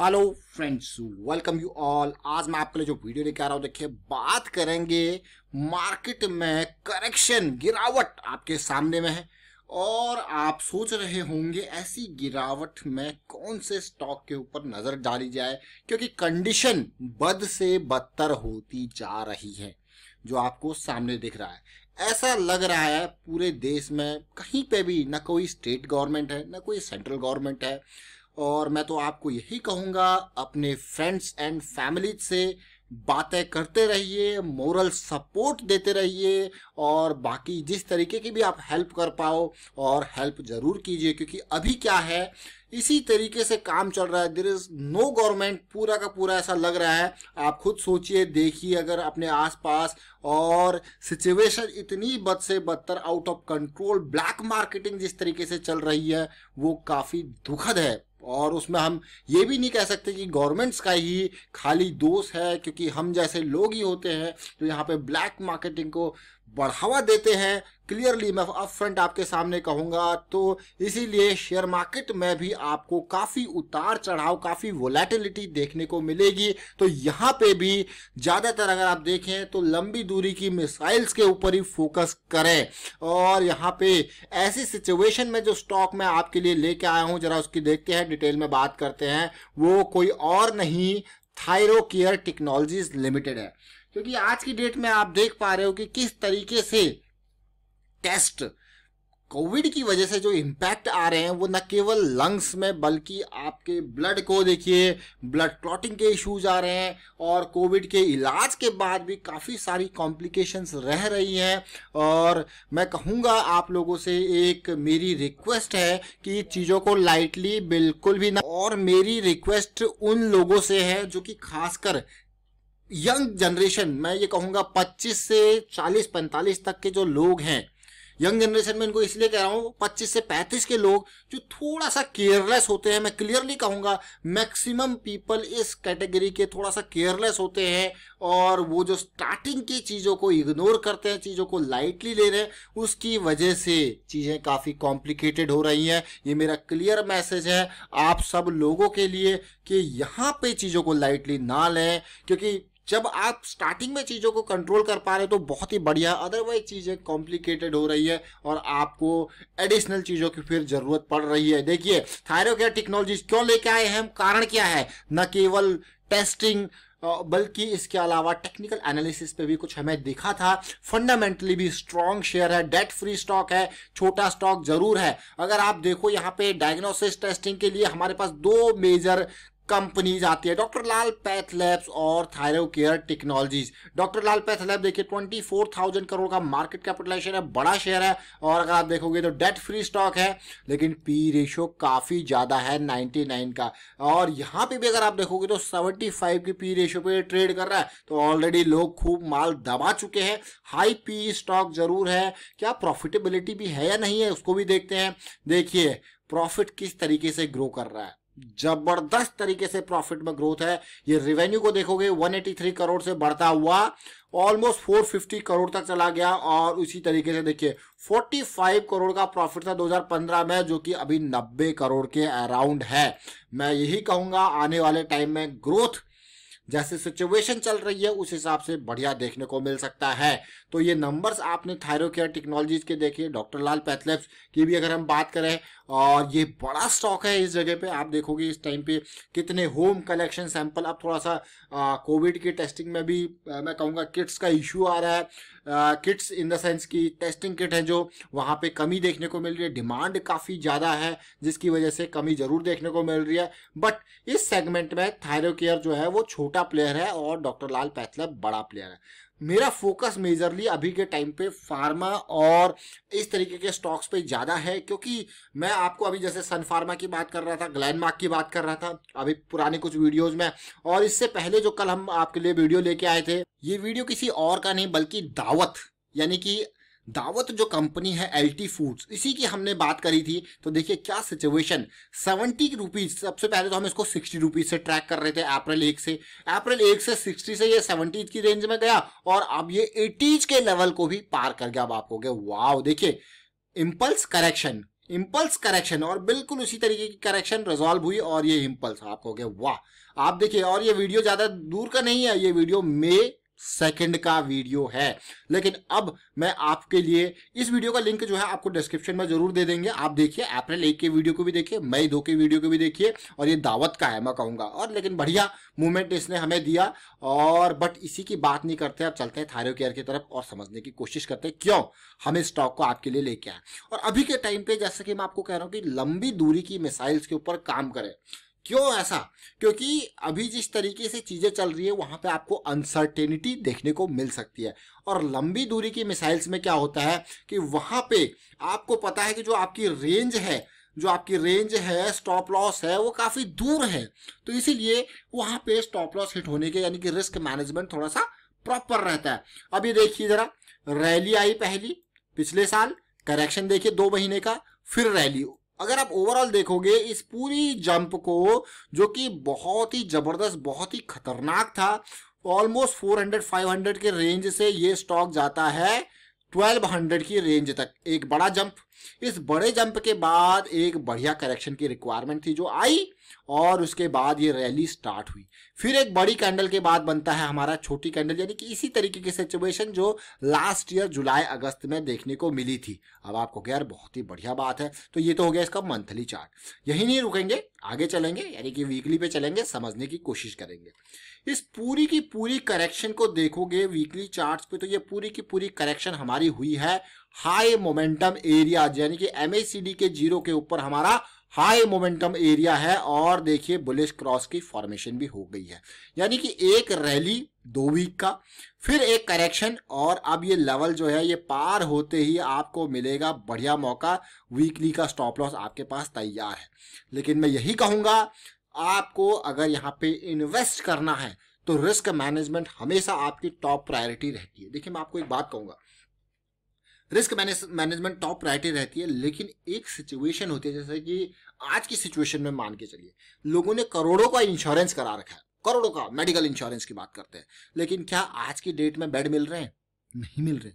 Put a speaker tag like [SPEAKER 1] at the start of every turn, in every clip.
[SPEAKER 1] hello friends welcome you all आज मैं आपके लिए जो वीडियो लेकर आ रहा हूँ देखिए बात करेंगे मार्केट में करेक्शन गिरावट आपके सामने में है और आप सोच रहे होंगे ऐसी गिरावट में कौन से स्टॉक के ऊपर नज़र डाली जाए क्योंकि कंडीशन बद से बदतर होती जा रही है जो आपको सामने दिख रहा है ऐसा लग रहा है पूरे देश में कहीं पे भी ना कोई स्टेट गवर्नमेंट है ना कोई सेंट्रल गवर्नमेंट है और मैं तो आपको यही कहूँगा अपने फ्रेंड्स एंड फैमिली से बातें करते रहिए मोरल सपोर्ट देते रहिए और बाकी जिस तरीके की भी आप हेल्प कर पाओ और हेल्प ज़रूर कीजिए क्योंकि अभी क्या है इसी तरीके से काम चल रहा है देर इज़ नो गवर्नमेंट पूरा का पूरा ऐसा लग रहा है आप खुद सोचिए देखिए अगर अपने आसपास और सिचुएशन इतनी बद से बदतर out of control black marketing जिस तरीके से चल रही है वो काफ़ी दुखद है और उसमें हम ये भी नहीं कह सकते कि गवर्नमेंट्स का ही खाली दोष है क्योंकि हम जैसे लोग ही होते हैं जो तो यहाँ पे ब्लैक मार्केटिंग को बढ़ावा देते हैं क्लियरली मैं अप फ्रंट आपके सामने कहूंगा तो इसीलिए शेयर मार्केट में भी आपको काफ़ी उतार चढ़ाव काफ़ी वोलेटिलिटी देखने को मिलेगी तो यहाँ पे भी ज़्यादातर अगर आप देखें तो लंबी दूरी की मिसाइल्स के ऊपर ही फोकस करें और यहाँ पे ऐसी सिचुएशन में जो स्टॉक मैं आपके लिए लेके आया हूँ ज़रा उसकी देखते हैं डिटेल में बात करते हैं वो कोई और नहीं थायरो केयर टेक्नोलॉजीज लिमिटेड है क्योंकि आज की डेट में आप देख पा रहे हो कि किस तरीके से टेस्ट कोविड की वजह से जो इम्पैक्ट आ रहे हैं वो न केवल लंग्स में बल्कि आपके ब्लड को देखिए ब्लड क्लॉटिंग के इश्यूज आ रहे हैं और कोविड के इलाज के बाद भी काफ़ी सारी कॉम्प्लिकेशंस रह रही हैं और मैं कहूँगा आप लोगों से एक मेरी रिक्वेस्ट है कि चीज़ों को लाइटली बिल्कुल भी ना और मेरी रिक्वेस्ट उन लोगों से है जो कि खासकर यंग जनरेशन मैं ये कहूँगा 25 से 40 45 तक के जो लोग हैं यंग जनरेशन में इनको इसलिए कह रहा हूँ 25 से 35 के लोग जो थोड़ा सा केयरलेस होते हैं मैं क्लियरली कहूँगा मैक्सिमम पीपल इस कैटेगरी के थोड़ा सा केयरलेस होते हैं और वो जो स्टार्टिंग की चीज़ों को इग्नोर करते हैं चीज़ों को लाइटली ले रहे हैं उसकी वजह से चीज़ें काफ़ी कॉम्प्लिकेटेड हो रही हैं ये मेरा क्लियर मैसेज है आप सब लोगों के लिए कि यहाँ पर चीज़ों को लाइटली ना लें क्योंकि जब आप स्टार्टिंग में चीज़ों को कंट्रोल कर पा रहे हो तो बहुत ही बढ़िया अदरवाइज चीज़ें कॉम्प्लिकेटेड हो रही है और आपको एडिशनल चीज़ों की फिर ज़रूरत पड़ रही है देखिए केयर टेक्नोलॉजी क्यों लेके आए हैं कारण क्या है न केवल टेस्टिंग बल्कि इसके अलावा टेक्निकल एनालिसिस पे भी कुछ हमें दिखा था फंडामेंटली भी स्ट्रॉन्ग शेयर है डेट फ्री स्टॉक है छोटा स्टॉक जरूर है अगर आप देखो यहाँ पे डायग्नोसिस टेस्टिंग के लिए हमारे पास दो मेजर कंपनीज आती है डॉक्टर लाल पैथ लैब्स और Thyrocare technologies doctor Lal path lab देखिए ट्वेंटी फोर थाउजेंड करोड़ का मार्केट कैपिटलाइजेशन है बड़ा शेयर है और अगर आप देखोगे तो डेट फ्री स्टॉक है लेकिन पी रेशियो काफ़ी ज़्यादा है नाइनटी नाइन का और यहाँ पे भी अगर आप देखोगे तो सेवेंटी फाइव की पी रेशियो पे ट्रेड कर रहा है तो ऑलरेडी लोग खूब माल दबा चुके हैं हाई पी स्टॉक जरूर है क्या प्रॉफिटेबिलिटी भी है या नहीं है उसको भी देखते हैं देखिए प्रॉफिट किस तरीके से ग्रो कर रहा है जबरदस्त तरीके से प्रॉफिट में ग्रोथ है ये रेवेन्यू को देखोगे 183 करोड़ से बढ़ता हुआ ऑलमोस्ट 450 करोड़ तक चला गया और उसी तरीके से देखिए 45 करोड़ का प्रॉफिट था 2015 में जो कि अभी 90 करोड़ के अराउंड है मैं यही कहूंगा आने वाले टाइम में ग्रोथ जैसे सिचुएशन चल रही है उस हिसाब से बढ़िया देखने को मिल सकता है तो ये नंबर्स आपने थायरोकेयर टेक्नोलॉजीज के देखे डॉक्टर लाल पैथलेप्स की भी अगर हम बात करें और ये बड़ा स्टॉक है इस जगह पे आप देखोगे इस टाइम पे कितने होम कलेक्शन सैंपल अब थोड़ा सा कोविड की टेस्टिंग में भी आ, मैं कहूँगा किट्स का इश्यू आ रहा है किट्स इन द सेंस की टेस्टिंग किट है जो वहाँ पे कमी देखने को मिल रही है डिमांड काफ़ी ज़्यादा है जिसकी वजह से कमी ज़रूर देखने को मिल रही है बट इस सेगमेंट में थायरोकेयर केयर जो है वो छोटा प्लेयर है और डॉक्टर लाल पैथलैब बड़ा प्लेयर है मेरा फोकस मेजरली अभी के टाइम पे फार्मा और इस तरीके के स्टॉक्स पे ज़्यादा है क्योंकि मैं आपको अभी जैसे सन फार्मा की बात कर रहा था ग्लैंडमार्क की बात कर रहा था अभी पुराने कुछ वीडियोज में और इससे पहले जो कल हम आपके लिए वीडियो लेके आए थे ये वीडियो किसी और का नहीं बल्कि दावत यानी कि दावत जो कंपनी है एल टी फूड्स इसी की हमने बात करी थी तो देखिए क्या सिचुएशन सेवेंटी रुपीज सबसे पहले तो हम इसको सिक्सटी रुपीज से ट्रैक कर रहे थे अप्रैल एक से अप्रैल एक से सिक्सटी से ये सेवेंटीज की रेंज में गया और अब ये एटीज के लेवल को भी पार कर गया अब आप हो वाव देखिए इम्पल्स करेक्शन इम्पल्स करेक्शन और बिल्कुल उसी तरीके की करेक्शन रिजॉल्व हुई और ये इम्पल्स आप हो वाह आप देखिए और ये वीडियो ज्यादा दूर का नहीं है ये वीडियो मई सेकंड का वीडियो है लेकिन अब मैं आपके लिए इस वीडियो का लिंक जो है आपको डिस्क्रिप्शन में जरूर दे देंगे आप देखिए अप्रैल एक के वीडियो को भी देखिए मई दो के वीडियो को भी देखिए और ये दावत का है मैं कहूंगा और लेकिन बढ़िया मूवमेंट इसने हमें दिया और बट इसी की बात नहीं करते अब चलते हैं थारो केयर की तरफ और समझने की कोशिश करते हैं क्यों हम इस स्टॉक को आपके लिए लेके आए और अभी के टाइम पे जैसे कि मैं आपको कह रहा हूँ कि लंबी दूरी की मिसाइल्स के ऊपर काम करें क्यों ऐसा क्योंकि अभी जिस तरीके से चीज़ें चल रही है वहाँ पे आपको अनसर्टेनिटी देखने को मिल सकती है और लंबी दूरी की मिसाइल्स में क्या होता है कि वहाँ पे आपको पता है कि जो आपकी रेंज है जो आपकी रेंज है स्टॉप लॉस है वो काफ़ी दूर है तो इसीलिए वहाँ पे स्टॉप लॉस हिट होने के यानी कि रिस्क मैनेजमेंट थोड़ा सा प्रॉपर रहता है अब ये देखिए ज़रा रैली आई पहली पिछले साल करेक्शन देखिए दो महीने का फिर रैली अगर आप ओवरऑल देखोगे इस पूरी जंप को जो कि बहुत ही ज़बरदस्त बहुत ही खतरनाक था ऑलमोस्ट 400 500 के रेंज से ये स्टॉक जाता है 1200 की रेंज तक एक बड़ा जंप इस बड़े जंप के बाद एक बढ़िया करेक्शन की रिक्वायरमेंट थी जो आई और उसके बाद ये रैली स्टार्ट हुई फिर एक बड़ी कैंडल के बाद बनता है हमारा छोटी कैंडल यानी कि इसी तरीके की सिचुएशन जो लास्ट ईयर जुलाई अगस्त में देखने को मिली थी अब आपको यार बहुत ही बढ़िया बात है तो ये तो हो गया इसका मंथली चार्ट यही नहीं रुकेंगे आगे चलेंगे यानी कि वीकली पे चलेंगे समझने की कोशिश करेंगे इस पूरी की पूरी करेक्शन को देखोगे वीकली चार्ट्स पे तो ये पूरी की पूरी करेक्शन हमारी हुई है हाई मोमेंटम एरिया यानी कि एम के जीरो के ऊपर हमारा हाई मोमेंटम एरिया है और देखिए बुलिश क्रॉस की फॉर्मेशन भी हो गई है यानी कि एक रैली दो वीक का फिर एक करेक्शन और अब ये लेवल जो है ये पार होते ही आपको मिलेगा बढ़िया मौका वीकली का स्टॉप लॉस आपके पास तैयार है लेकिन मैं यही कहूँगा आपको अगर यहाँ पे इन्वेस्ट करना है तो रिस्क मैनेजमेंट हमेशा आपकी टॉप प्रायोरिटी रहती है देखिए मैं आपको एक बात कहूँगा रिस्क मैनेजमेंट टॉप प्रायरिटी रहती है लेकिन एक सिचुएशन होती है जैसे कि आज की सिचुएशन में मान के चलिए लोगों ने करोड़ों का इंश्योरेंस करा रखा है करोड़ों का मेडिकल इंश्योरेंस की बात करते हैं लेकिन क्या आज की डेट में बेड मिल रहे हैं नहीं मिल रहे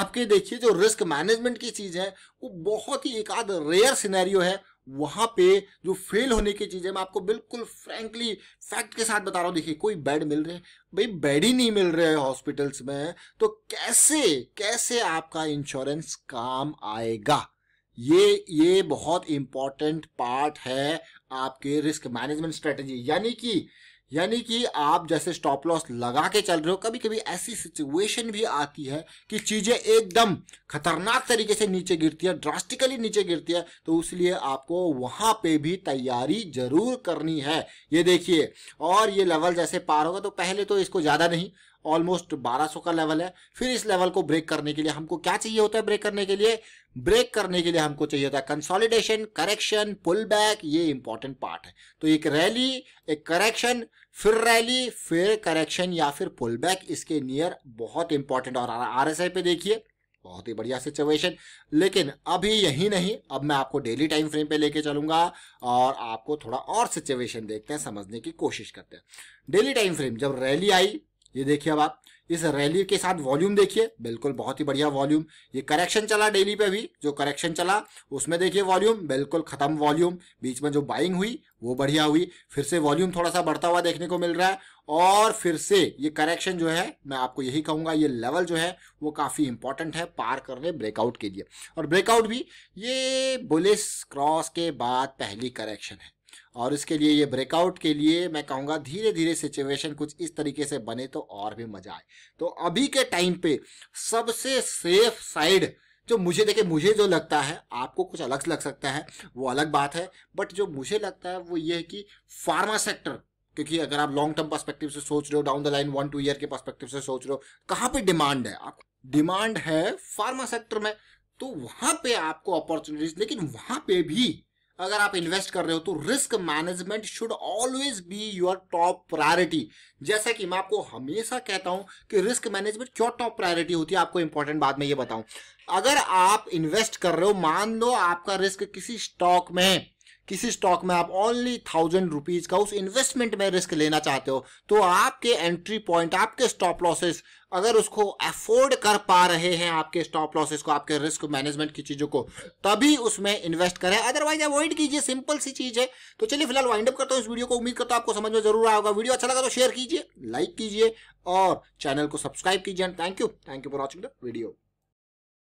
[SPEAKER 1] आपके देखिए जो रिस्क मैनेजमेंट की चीज है वो बहुत ही एक आध रेयर सिनेरियो है वहां पे जो फेल होने की चीजें मैं आपको बिल्कुल फ्रेंकली फैक्ट के साथ बता रहा हूं देखिए कोई बेड मिल रहे भाई बेड ही नहीं मिल रहे हॉस्पिटल्स में तो कैसे कैसे आपका इंश्योरेंस काम आएगा ये ये बहुत इंपॉर्टेंट पार्ट है आपके रिस्क मैनेजमेंट स्ट्रेटेजी यानी कि यानी कि आप जैसे स्टॉप लॉस लगा के चल रहे हो कभी कभी ऐसी सिचुएशन भी आती है कि चीज़ें एकदम खतरनाक तरीके से नीचे गिरती है ड्रास्टिकली नीचे गिरती है तो इसलिए आपको वहाँ पे भी तैयारी जरूर करनी है ये देखिए और ये लेवल जैसे पार होगा तो पहले तो इसको ज़्यादा नहीं ऑलमोस्ट 1200 का लेवल है फिर इस लेवल को ब्रेक करने के लिए हमको क्या चाहिए होता है ब्रेक करने के लिए ब्रेक करने के लिए हमको चाहिए होता है कंसोलिडेशन करेक्शन पुल बैक ये इंपॉर्टेंट पार्ट है तो एक रैली एक करेक्शन फिर रैली फिर करेक्शन या फिर पुल बैक इसके नियर बहुत इंपॉर्टेंट और आर एस आई पे देखिए बहुत ही बढ़िया सिचुएशन लेकिन अभी यही नहीं अब मैं आपको डेली टाइम फ्रेम पे लेके चलूंगा और आपको थोड़ा और सिचुएशन देखते हैं समझने की कोशिश करते हैं डेली टाइम फ्रेम जब रैली आई ये देखिए अब आप इस रैली के साथ वॉल्यूम देखिए बिल्कुल बहुत ही बढ़िया वॉल्यूम ये करेक्शन चला डेली पे भी जो करेक्शन चला उसमें देखिए वॉल्यूम बिल्कुल खत्म वॉल्यूम बीच में जो बाइंग हुई वो बढ़िया हुई फिर से वॉल्यूम थोड़ा सा बढ़ता हुआ देखने को मिल रहा है और फिर से ये करेक्शन जो है मैं आपको यही कहूंगा ये लेवल जो है वो काफी इंपॉर्टेंट है पार करने ब्रेकआउट के लिए और ब्रेकआउट भी ये बुलिस क्रॉस के बाद पहली करेक्शन है और इसके लिए ये ब्रेकआउट के लिए मैं कहूँगा धीरे धीरे सिचुएशन कुछ इस तरीके से बने तो और भी मजा आए तो अभी के टाइम पे सबसे सेफ साइड जो मुझे देखे मुझे जो लगता है आपको कुछ अलग लग सकता है वो अलग बात है बट जो मुझे लगता है वो ये है कि फार्मा सेक्टर क्योंकि अगर आप लॉन्ग टर्म पर्सपेक्टिव से सोच रहे हो down the line one two year के पर्सपेक्टिव से सोच रहे हो कहाँ पे डिमांड है आप डिमांड है फार्मा सेक्टर में तो वहां पे आपको अपॉर्चुनिटीज लेकिन वहां पे भी अगर आप इन्वेस्ट कर रहे हो तो risk management should always be your top priority जैसा कि मैं आपको हमेशा कहता हूं कि रिस्क मैनेजमेंट क्यों टॉप प्रायोरिटी होती है आपको इंपॉर्टेंट बात में ये बताऊं अगर आप इन्वेस्ट कर रहे हो मान लो आपका रिस्क किसी स्टॉक में है किसी स्टॉक में आप ओनली थाउजेंड रुपीज का उस इन्वेस्टमेंट में रिस्क लेना चाहते हो तो आपके एंट्री पॉइंट आपके स्टॉप लॉसेस अगर उसको अफोर्ड कर पा रहे हैं आपके स्टॉप लॉसेस को आपके रिस्क मैनेजमेंट की चीजों को तभी उसमें इन्वेस्ट करें अदरवाइज अवॉइड कीजिए सिंपल सी चीज है तो चलिए फिलहाल वाइंड अप करता हूं इस वीडियो को उम्मीद करता हूं आपको समझ में जरूर आया होगा वीडियो अच्छा लगा तो शेयर कीजिए लाइक कीजिए और चैनल को सब्सक्राइब कीजिए and thank you thank you for watching the video